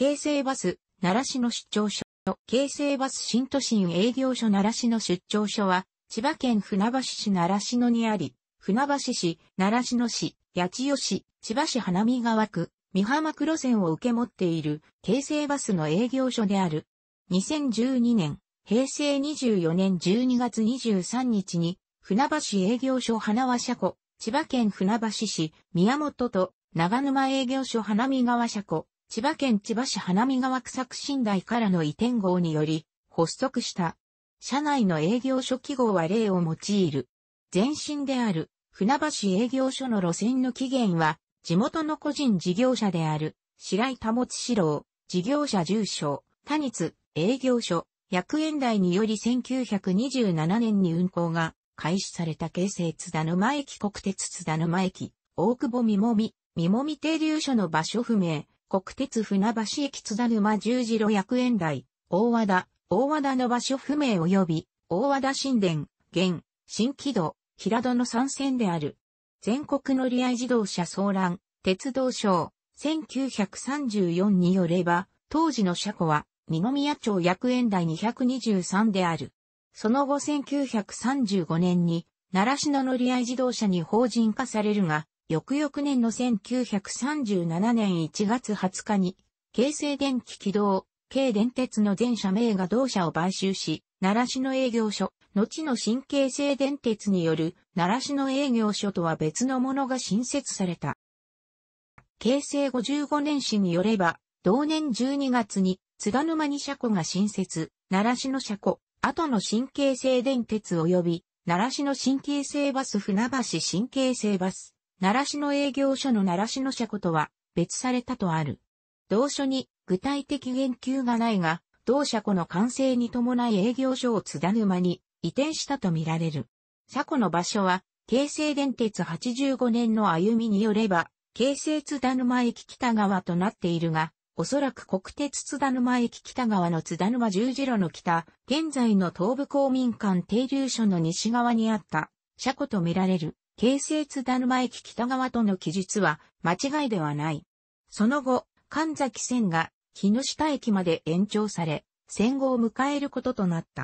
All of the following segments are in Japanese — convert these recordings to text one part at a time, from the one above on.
京成バス、奈良市の出張所、京成バス新都心営業所奈良市の出張所は、千葉県船橋市奈良市のにあり、船橋市、奈良市の市、八千代市、千葉市花見川区、三浜区路線を受け持っている、京成バスの営業所である。2012年、平成24年12月23日に、船橋営業所花輪車庫、千葉県船橋市、宮本と長沼営業所花見川車庫、千葉県千葉市花見川区作新台からの移転号により発足した。社内の営業所記号は例を用いる。前身である船橋営業所の路線の起源は地元の個人事業者である白井保志郎、事業者住所、他日、営業所、薬園台により1927年に運行が開始された京成津田沼駅国鉄津田沼駅、大久保みもみ、みもみ停留所の場所不明、国鉄船橋駅津田沼十字路薬園台、大和田、大和田の場所不明及び、大和田神殿、現、新木戸、平戸の参線である。全国乗り合い自動車騒乱、鉄道省、1934によれば、当時の車庫は、二宮町薬園台223である。その後1935年に、奈良市の乗り合い自動車に法人化されるが、翌々年の1937年1月20日に、京成電気軌道、京電鉄の全社名が同社を買収し、奈良市の営業所、後の新京成電鉄による奈良市の営業所とは別のものが新設された。京成55年史によれば、同年12月に津賀沼に車庫が新設、奈良市の車庫、後の新京成電鉄及び、奈良市の新京成バス船橋新京成バス、奈良市の営業所の奈良市の社庫とは別されたとある。同書に具体的言及がないが、同社庫の完成に伴い営業所を津田沼に移転したとみられる。車庫の場所は、京成電鉄85年の歩みによれば、京成津田沼駅北側となっているが、おそらく国鉄津田沼駅北側の津田沼十字路の北、現在の東部公民館停留所の西側にあった、車庫とみられる。京成津田沼駅北側との記述は間違いではない。その後、神崎線が木下駅まで延長され、戦後を迎えることとなった。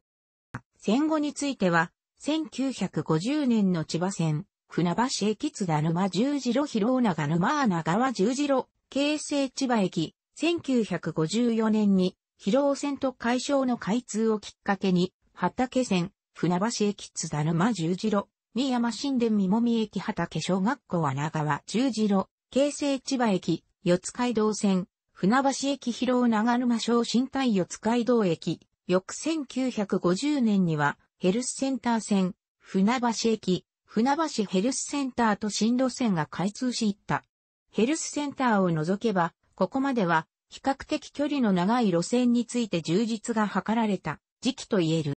戦後については、1950年の千葉線、船橋駅津田沼十字路広尾長沼穴川十字路、京成千葉駅、1954年に、広尾線と解消の開通をきっかけに、畑線、船橋駅津田沼十字路、三山新田三もみ駅畑小学校穴川十字路、京成千葉駅、四街道線、船橋駅広尾長沼小新対四街道駅、翌1950年には、ヘルスセンター線、船橋駅、船橋ヘルスセンターと新路線が開通し行った。ヘルスセンターを除けば、ここまでは、比較的距離の長い路線について充実が図られた時期と言える。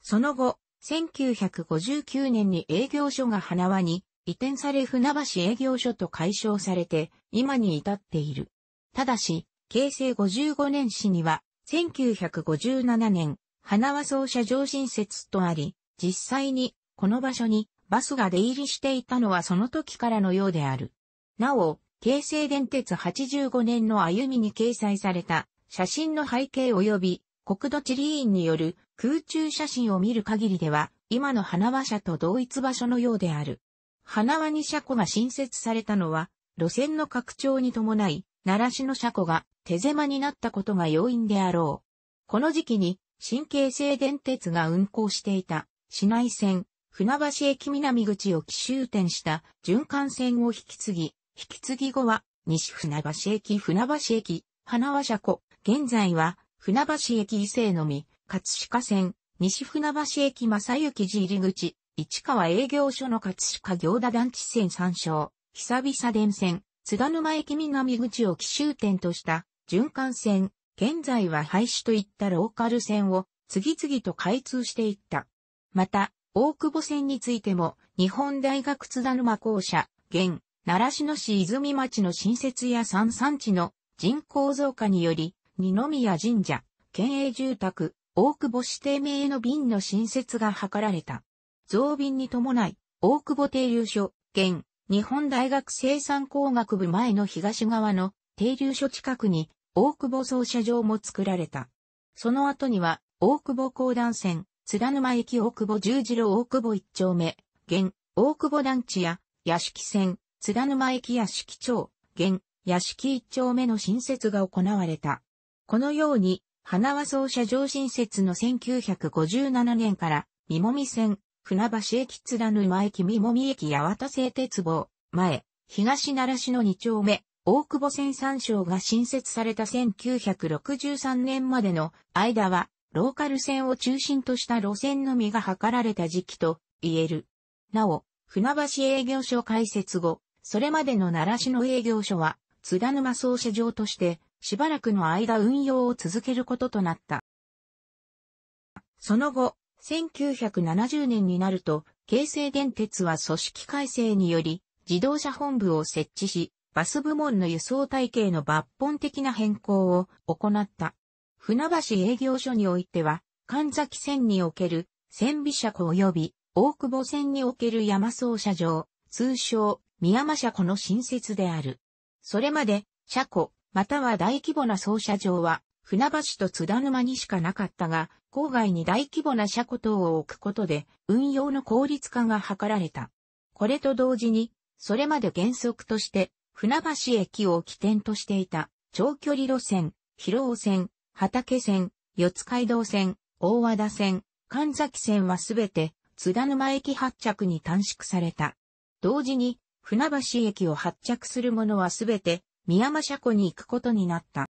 その後、1959年に営業所が花輪に移転され船橋営業所と解消されて今に至っている。ただし、京成55年市には1957年花輪奏者上新説とあり、実際にこの場所にバスが出入りしていたのはその時からのようである。なお、京成電鉄85年の歩みに掲載された写真の背景及び国土地理院による空中写真を見る限りでは、今の花輪社と同一場所のようである。花輪に車庫が新設されたのは、路線の拡張に伴い、奈良市の車庫が手狭になったことが要因であろう。この時期に、新京成電鉄が運行していた、市内線、船橋駅南口を奇襲点した循環線を引き継ぎ、引き継ぎ後は、西船橋駅船橋駅、花輪車庫、現在は船橋駅伊勢のみ、葛飾線、西船橋駅正幸寺入口、市川営業所の葛飾行田団地線参照、久々電線、津田沼駅南口を奇襲点とした循環線、現在は廃止といったローカル線を次々と開通していった。また、大久保線についても、日本大学津田沼校舎、現、奈良市の市泉町の新設や山産地の人口増加により、二宮神社、県営住宅、大久保指定名の便の新設が図られた。増便に伴い、大久保停留所、現、日本大学生産工学部前の東側の停留所近くに、大久保操車場も作られた。その後には、大久保高段線、津田沼駅大久保十字路大久保一丁目、現、大久保団地や、屋敷線、津田沼駅屋敷町、現、屋敷一丁目の新設が行われた。このように、花輪奏者上新設の1957年から、みもみ線、船橋駅津田沼駅みもみ駅八幡製鉄棒、前、東奈良市の2丁目、大久保線三章が新設された1963年までの間は、ローカル線を中心とした路線のみが図られた時期と言える。なお、船橋営業所開設後、それまでの奈良市の営業所は、津田沼操社場としてしばらくの間運用を続けることとなった。その後、1970年になると、京成電鉄は組織改正により、自動車本部を設置し、バス部門の輸送体系の抜本的な変更を行った。船橋営業所においては、神崎線における、千尾車庫及び、大久保線における山総車場、通称、宮間車庫の新設である。それまで、車庫、または大規模な操車場は、船橋と津田沼にしかなかったが、郊外に大規模な車庫等を置くことで、運用の効率化が図られた。これと同時に、それまで原則として、船橋駅を起点としていた、長距離路線、広尾線、畑線、四街道線、大和田線、神崎線はすべて、津田沼駅発着に短縮された。同時に、船橋駅を発着するものはすべて、宮間車庫に行くことになった。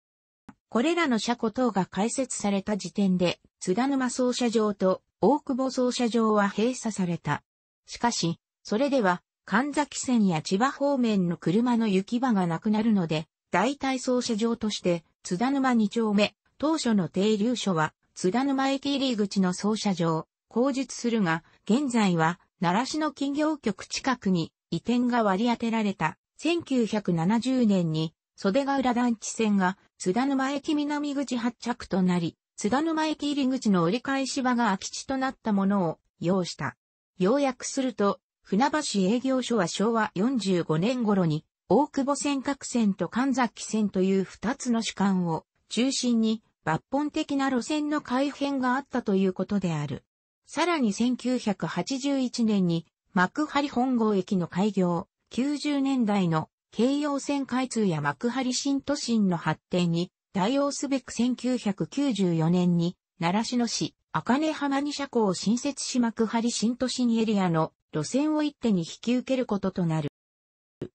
これらの車庫等が開設された時点で、津田沼操車場と大久保操車場は閉鎖された。しかし、それでは、神崎線や千葉方面の車の行き場がなくなるので、代替操車場として、津田沼二丁目、当初の停留所は、津田沼駅入り口の操車場、工述するが、現在は、奈良市の企業局近くに移転が割り当てられた。1970年に袖ヶ浦団地線が津田沼駅南口発着となり、津田沼駅入り口の折り返し場が空き地となったものを要した。要約すると、船橋営業所は昭和45年頃に、大久保線各線と神崎線という二つの主幹を中心に抜本的な路線の改変があったということである。さらに1981年に幕張本郷駅の開業、90年代の京葉線開通や幕張新都心の発展に対応すべく1994年に奈良市の市、茜浜に車庫を新設し幕張新都心エリアの路線を一手に引き受けることとなる。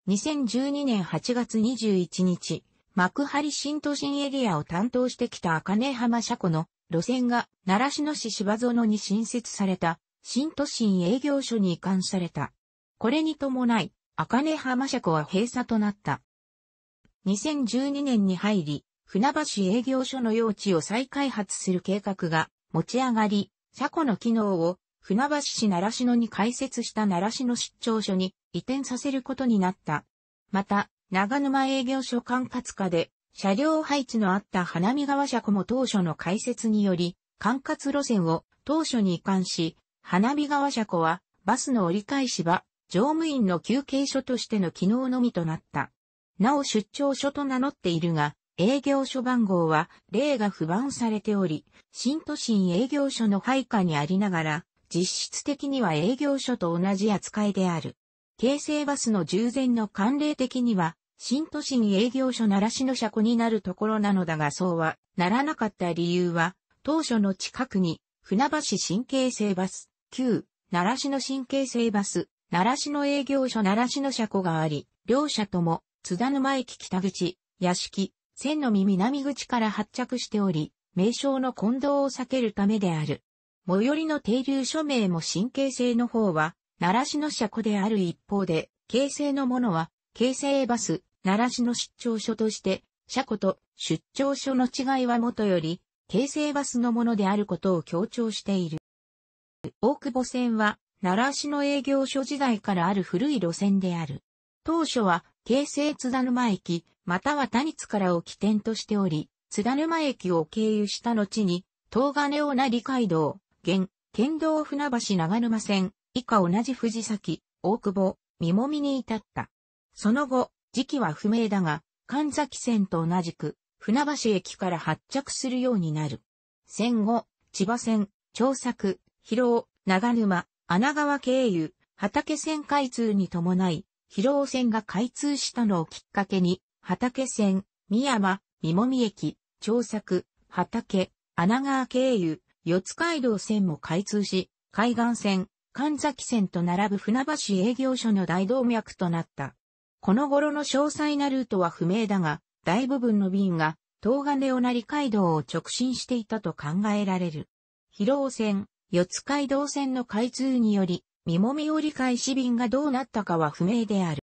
2012年8月21日、幕張新都心エリアを担当してきた茜浜車庫の路線が奈良市の市芝園に新設された新都心営業所に移管された。これに伴い、茜浜車庫は閉鎖となった。2012年に入り、船橋営業所の用地を再開発する計画が持ち上がり、車庫の機能を船橋市良市野に開設した良市野出張所に移転させることになった。また、長沼営業所管轄下で車両配置のあった花見川車庫も当初の開設により、管轄路線を当初に移管し、花見川車庫はバスの折り返し場、乗務員の休憩所としての機能のみとなった。なお出張所と名乗っているが、営業所番号は例が不番されており、新都心営業所の配下にありながら、実質的には営業所と同じ扱いである。京成バスの従前の慣例的には、新都心営業所奈良市の車庫になるところなのだがそうはならなかった理由は、当初の近くに、船橋新京成バス、旧、奈良市の新京成バス、奈良市の営業所奈良市の車庫があり、両社とも、津田沼駅北口、屋敷、千の実南口から発着しており、名称の混同を避けるためである。最寄りの停留所名も神経性の方は、奈良市の車庫である一方で、京成のものは、京成バス、奈良市の出張所として、車庫と出張所の違いはもとより、京成バスのものであることを強調している。大久保線は、奈良市の営業所時代からある古い路線である。当初は、京成津田沼駅、または谷津からを起点としており、津田沼駅を経由した後に、東金尾成街道、現、県道船橋長沼線、以下同じ藤崎、大久保、三もみに至った。その後、時期は不明だが、神崎線と同じく、船橋駅から発着するようになる。戦後、千葉線、長作、広尾、長沼、穴川経由、畑線開通に伴い、広尾線が開通したのをきっかけに、畑線、三山、三もみ駅、調作、畑、穴川経由、四街道線も開通し、海岸線、神崎線と並ぶ船橋営業所の大動脈となった。この頃の詳細なルートは不明だが、大部分の便が、東金尾成街道を直進していたと考えられる。広尾線、四街道線の開通により、見もみ折り返し便がどうなったかは不明である。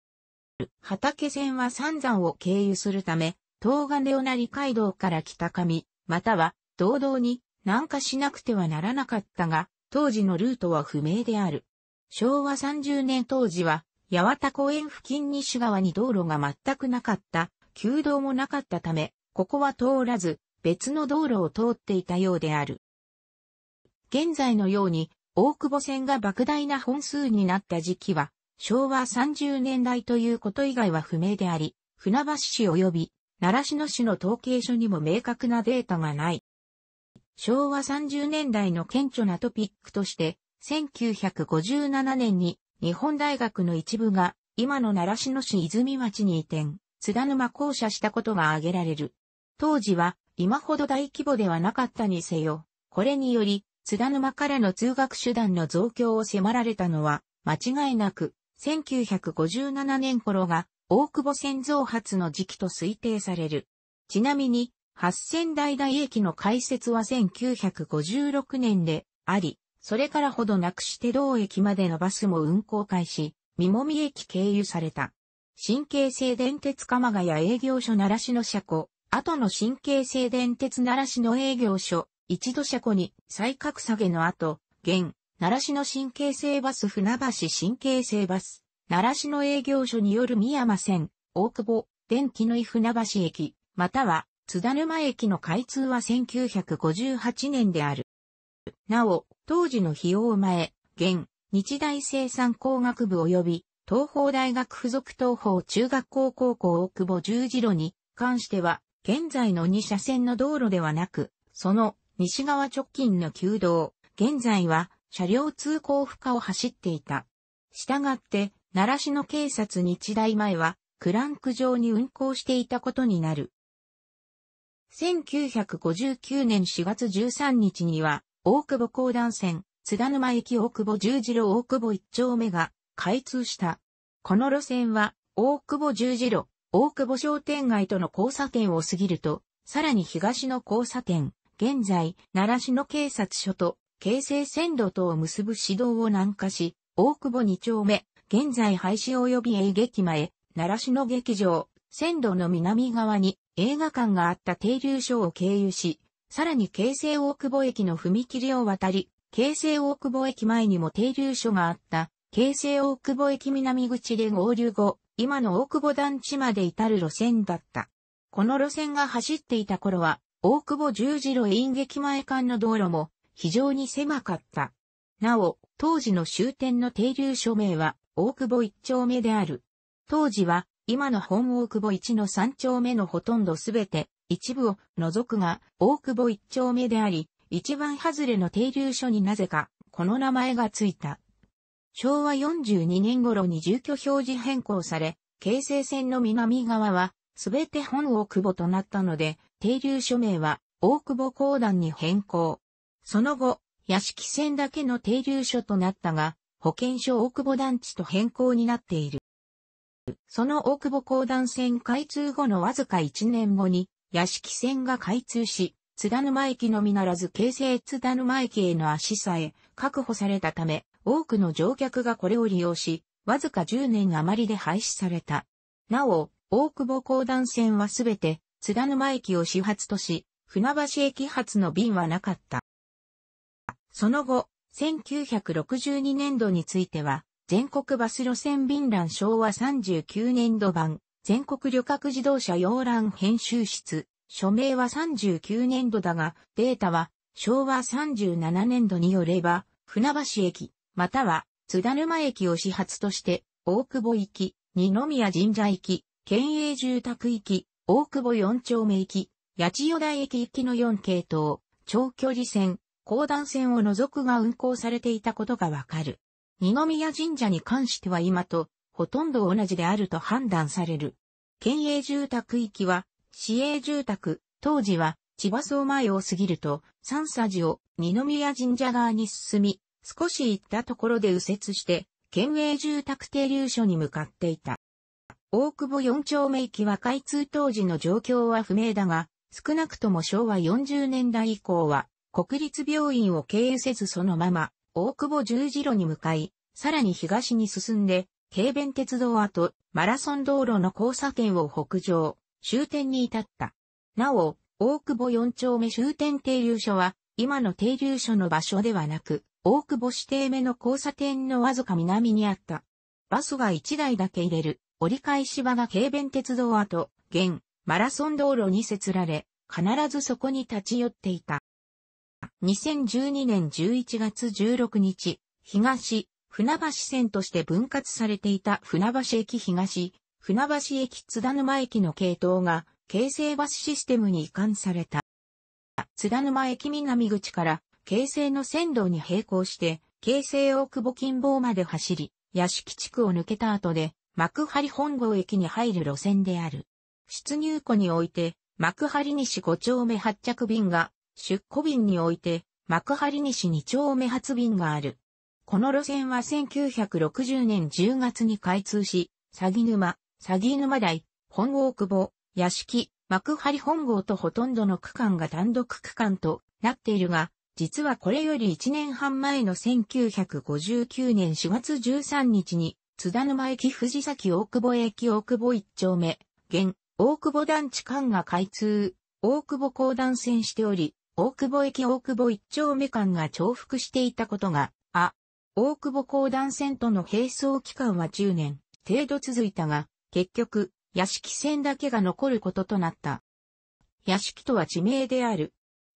畑線は三山を経由するため、東金を成街道から北上、または、道道に南下しなくてはならなかったが、当時のルートは不明である。昭和30年当時は、八幡公園付近西側に道路が全くなかった、旧道もなかったため、ここは通らず、別の道路を通っていたようである。現在のように、大久保線が莫大な本数になった時期は、昭和30年代ということ以外は不明であり、船橋市及び良市の市の統計書にも明確なデータがない。昭和30年代の顕著なトピックとして、1957年に日本大学の一部が今の良市の市泉町に移転、津田沼校舎したことが挙げられる。当時は今ほど大規模ではなかったにせよ、これにより津田沼からの通学手段の増強を迫られたのは、間違いなく、1957年頃が、大久保線増発の時期と推定される。ちなみに、八千代台駅の開設は1956年であり、それからほどなくして同駅までのバスも運行開始、三もみ駅経由された。新京成電鉄鎌ヶ谷営業所奈良市の車庫、後の新京成電鉄奈良市の営業所、一度車庫に再格下げの後、現、奈良市の新京成バス船橋新京成バス、奈良市の営業所による三山線、大久保、電気の井船橋駅、または津田沼駅の開通は1958年である。なお、当時の費用前、現、日大生産工学部及び、東方大学附属東方中学校高校大久保十字路に関しては、現在の2車線の道路ではなく、その西側直近の旧道、現在は車両通行不可を走っていた。したがって、奈良市の警察日大前は、クランク上に運行していたことになる。1959年4月13日には、大久保高段線、津田沼駅大久保十字路大久保一丁目が開通した。この路線は、大久保十字路、大久保商店街との交差点を過ぎると、さらに東の交差点、現在、奈良市の警察署と京成線路とを結ぶ市道を南下し、大久保2丁目、現在廃止及び営劇前、奈良市の劇場、線路の南側に映画館があった停留所を経由し、さらに京成大久保駅の踏切を渡り、京成大久保駅前にも停留所があった、京成大久保駅南口で合流後、今の大久保団地まで至る路線だった。この路線が走っていた頃は、大久保十字路演劇前間の道路も非常に狭かった。なお、当時の終点の停留所名は大久保一丁目である。当時は今の本大久保一の三丁目のほとんどすべて一部を除くが大久保一丁目であり、一番外れの停留所になぜかこの名前がついた。昭和42年頃に住居表示変更され、京成線の南側はすべて本大久保となったので、停留所名は大久保公団に変更。その後、屋敷線だけの停留所となったが、保健所大久保団地と変更になっている。その大久保公団線開通後のわずか1年後に、屋敷線が開通し、津田沼駅のみならず京成津田沼駅への足さえ確保されたため、多くの乗客がこれを利用し、わずか10年余りで廃止された。なお、大久保公団線はすべて津田沼駅を始発とし、船橋駅発の便はなかった。その後、1962年度については、全国バス路線便欄昭和39年度版、全国旅客自動車要欄編集室、署名は39年度だが、データは昭和37年度によれば、船橋駅、または津田沼駅を始発として、大久保行き、二宮神社行き、県営住宅行き、大久保4丁目行き、八千代台駅行きの4系統、長距離線、高段線を除くが運行されていたことがわかる。二宮神社に関しては今とほとんど同じであると判断される。県営住宅域は、市営住宅、当時は千葉総前を過ぎると三佐を二宮神社側に進み、少し行ったところで右折して、県営住宅停留所に向かっていた。大久保4丁目行きは開通当時の状況は不明だが、少なくとも昭和40年代以降は、国立病院を経由せずそのまま、大久保十字路に向かい、さらに東に進んで、軽便鉄道跡、マラソン道路の交差点を北上、終点に至った。なお、大久保4丁目終点停留所は、今の停留所の場所ではなく、大久保指定目の交差点のわずか南にあった。バスが1台だけ入れる、折り返し場が軽便鉄道跡、現、マラソン道路に設られ、必ずそこに立ち寄っていた。2012年11月16日、東、船橋線として分割されていた船橋駅東、船橋駅津田沼駅の系統が、京成バスシステムに移管された。津田沼駅南口から、京成の線路に並行して、京成大久保近傍まで走り、屋敷地区を抜けた後で、幕張本郷駅に入る路線である。出入庫において、幕張西5丁目発着便が、出庫便において、幕張西2丁目発便がある。この路線は1960年10月に開通し、詐欺沼、詐欺沼台、本郷久保、屋敷、幕張本郷とほとんどの区間が単独区間となっているが、実はこれより1年半前の1959年4月13日に津田沼駅藤崎大久保駅大久保一丁目、現、大久保団地間が開通、大久保公団線しており、大久保駅大久保一丁目間が重複していたことが、あ、大久保公団線との並走期間は10年程度続いたが、結局、屋敷線だけが残ることとなった。屋敷とは地名である。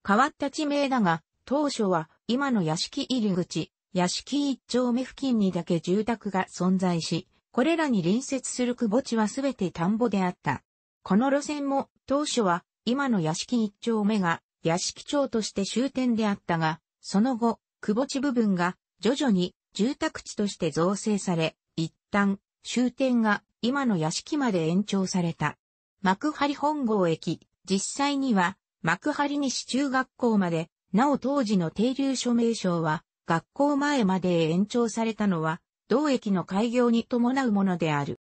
変わった地名だが、当初は今の屋敷入り口、屋敷一丁目付近にだけ住宅が存在し、これらに隣接する窪地はすべて田んぼであった。この路線も当初は今の屋敷一丁目が屋敷町として終点であったが、その後、窪地部分が徐々に住宅地として造成され、一旦終点が今の屋敷まで延長された。幕張本郷駅、実際には幕張西中学校まで、なお当時の停留所名称は学校前まで延長されたのは、同駅の開業に伴うものである。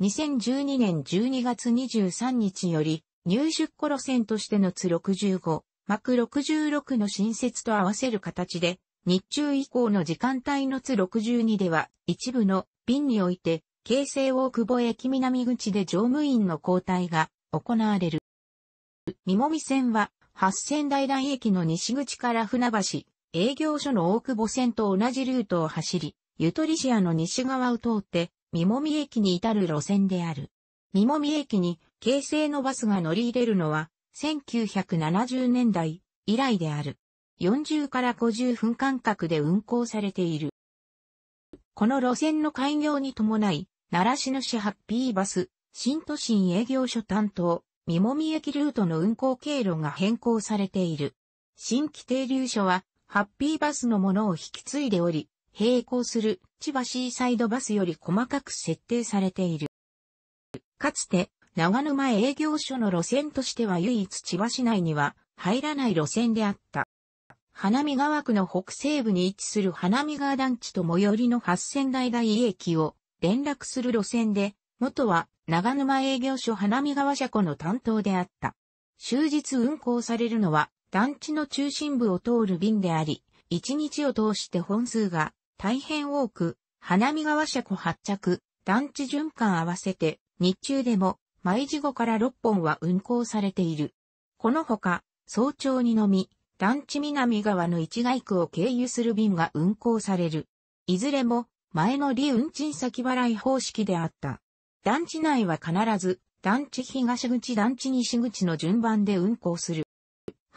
2012年12月23日より、入出庫路線としての津65、幕66の新設と合わせる形で、日中以降の時間帯の津62では、一部の便において、京成大久保駅南口で乗務員の交代が行われる。三もみ線は、八仙台台駅の西口から船橋、営業所の大久保線と同じルートを走り、ゆとり市屋の西側を通って、三もみ駅に至る路線である。三もみ駅に、京成のバスが乗り入れるのは、1970年代以来である。40から50分間隔で運行されている。この路線の開業に伴い、奈良市の市ハッピーバス、新都心営業所担当、三もみ駅ルートの運行経路が変更されている。新規停留所は、ハッピーバスのものを引き継いでおり、並行する千葉シーサイドバスより細かく設定されている。かつて、長沼営業所の路線としては唯一千葉市内には入らない路線であった。花見川区の北西部に位置する花見川団地と最寄りの八千台台駅を連絡する路線で、元は長沼営業所花見川車庫の担当であった。終日運行されるのは団地の中心部を通る便であり、1日を通して本数が大変多く、花見川車庫発着、団地循環合わせて、日中でも、毎時後から6本は運行されている。このほか、早朝にのみ、団地南側の市街区を経由する便が運行される。いずれも、前の利運賃先払い方式であった。団地内は必ず、団地東口団地西口の順番で運行する。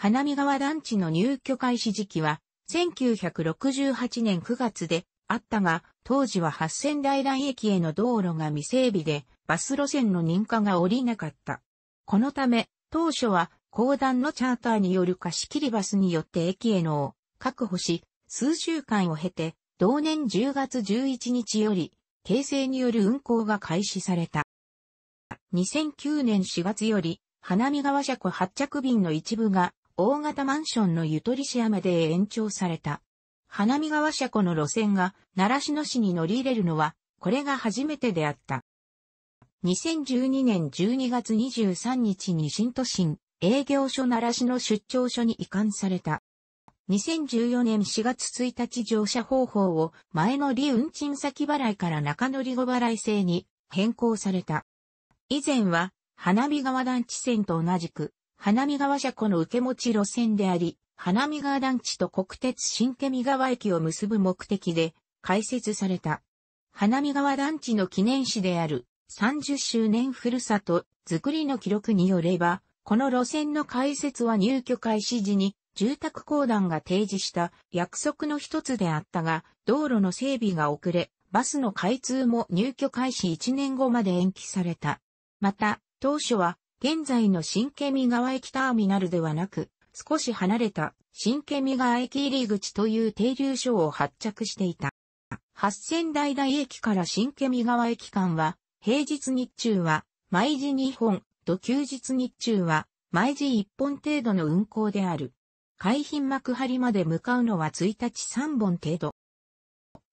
花見川団地の入居開始時期は、1968年9月であったが、当時は八千代来駅への道路が未整備で、バス路線の認可が下りなかった。このため、当初は、公団のチャーターによる貸し切りバスによって駅へのを確保し、数週間を経て、同年10月11日より、形成による運行が開始された。2009年4月より、花見川車庫発着便の一部が大型マンションのゆとり市山で延長された。花見川車庫の路線が奈良市の市に乗り入れるのは、これが初めてであった。2012年12月23日に新都心営業所奈良市の出張所に移管された。2014年4月1日乗車方法を前の利運賃先払いから中乗り後払い制に変更された。以前は花火川団地線と同じく花見川車庫の受け持ち路線であり、花見川団地と国鉄新手見川駅を結ぶ目的で開設された。花見川団地の記念誌である30周年ふるさとづくりの記録によれば、この路線の開設は入居開始時に住宅公団が提示した約束の一つであったが、道路の整備が遅れ、バスの開通も入居開始1年後まで延期された。また、当初は現在の新ミ川駅ターミナルではなく、少し離れた新ミ川駅入り口という停留所を発着していた。八千代台駅から新ミ川駅間は、平日日中は毎時2本と休日日中は毎時1本程度の運行である。海浜幕張まで向かうのは1日3本程度。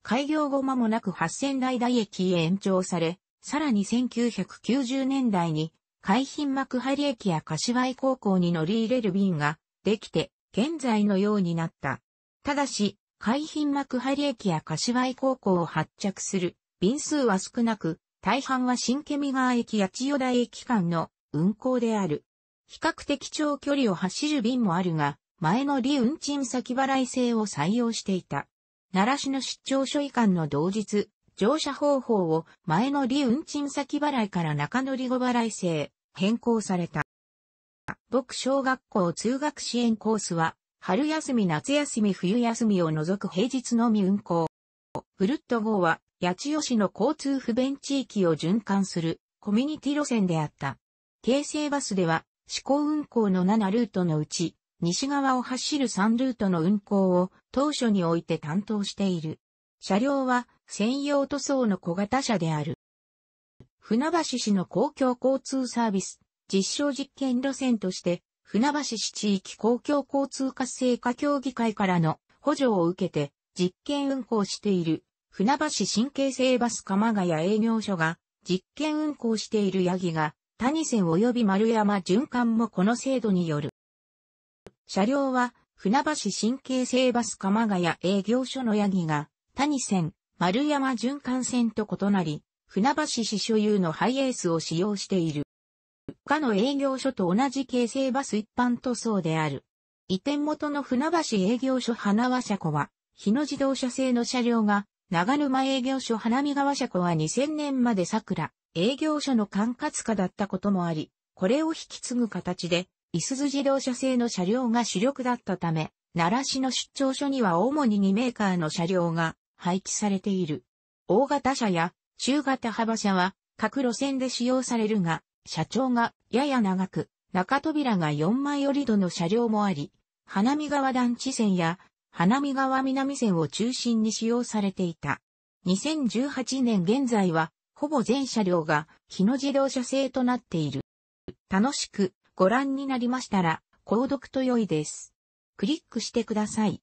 開業後間もなく八千代台駅へ延長され、さらに1990年代に海浜幕張駅や柏井高校に乗り入れる便ができて現在のようになった。ただし、海浜幕張駅や柏井高校を発着する便数は少なく、大半は新ケ川駅や千代田駅間の運行である。比較的長距離を走る便もあるが、前の利運賃先払い制を採用していた。奈良市の出張所以下の同日、乗車方法を前乗り運賃先払いから中乗り後払い制、変更された。僕小学校通学支援コースは、春休み夏休み冬休みを除く平日のみ運行。フルット号は、八千代市の交通不便地域を循環するコミュニティ路線であった。京成バスでは、試行運行の7ルートのうち、西側を走る3ルートの運行を当初において担当している。車両は専用塗装の小型車である。船橋市の公共交通サービス、実証実験路線として、船橋市地域公共交通活性化協議会からの補助を受けて、実験運行している、船橋神経性バス鎌ヶ谷営業所が、実験運行しているヤギが、谷線及び丸山循環もこの制度による。車両は、船橋神経性バス鎌ヶ谷営業所のヤギが、谷線、丸山循環線と異なり、船橋市所有のハイエースを使用している。他の営業所と同じ形成バス一般塗装である。移転元の船橋営業所花輪車庫は、日野自動車製の車両が、長沼営業所花見川車庫は2000年まで桜、営業所の管轄下だったこともあり、これを引き継ぐ形で、伊鈴自動車製の車両が主力だったため、奈良市の出張所には主に2メーカーの車両が配置されている。大型車や中型幅車は各路線で使用されるが、車長がやや長く、中扉が4枚折り戸の車両もあり、花見川団地線や花見川南線を中心に使用されていた。2018年現在は、ほぼ全車両が日野自動車製となっている。楽しくご覧になりましたら、購読と良いです。クリックしてください。